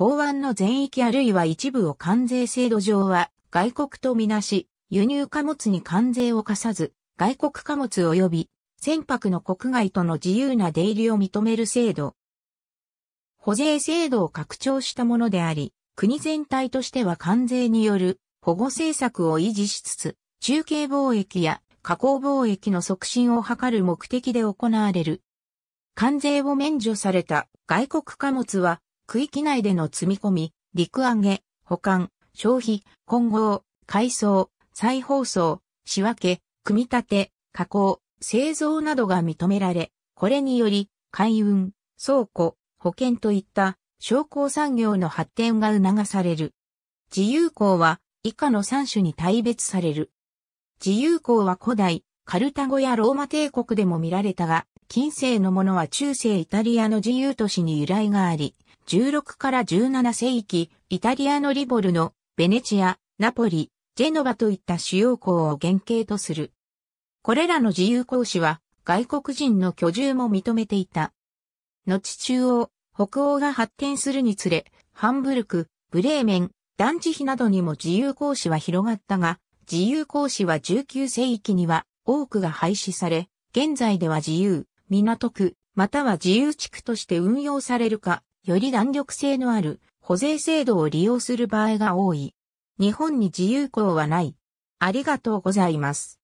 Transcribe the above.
港湾の全域あるいは一部を関税制度上は外国とみなし、輸入貨物に関税を課さず、外国貨物及び船舶の国外との自由な出入りを認める制度。保税制度を拡張したものであり、国全体としては関税による保護政策を維持しつつ、中継貿易や加工貿易の促進を図る目的で行われる。関税を免除された外国貨物は区域内での積み込み、陸揚げ、保管、消費、混合、改装、再包装、仕分け、組み立て、加工、製造などが認められ、これにより、海運、倉庫、保険といった商工産業の発展が促される。自由港は以下の3種に大別される。自由港は古代、カルタゴやローマ帝国でも見られたが、近世のものは中世イタリアの自由都市に由来があり、16から17世紀、イタリアのリボルの、ベネチア、ナポリ、ジェノバといった主要校を原型とする。これらの自由講師は、外国人の居住も認めていた。後中央、北欧が発展するにつれ、ハンブルク、ブレーメン、ダンチヒなどにも自由講師は広がったが、自由講師は19世紀には多くが廃止され、現在では自由、港区、または自由地区として運用されるか、より弾力性のある保税制度を利用する場合が多い。日本に自由行はない。ありがとうございます。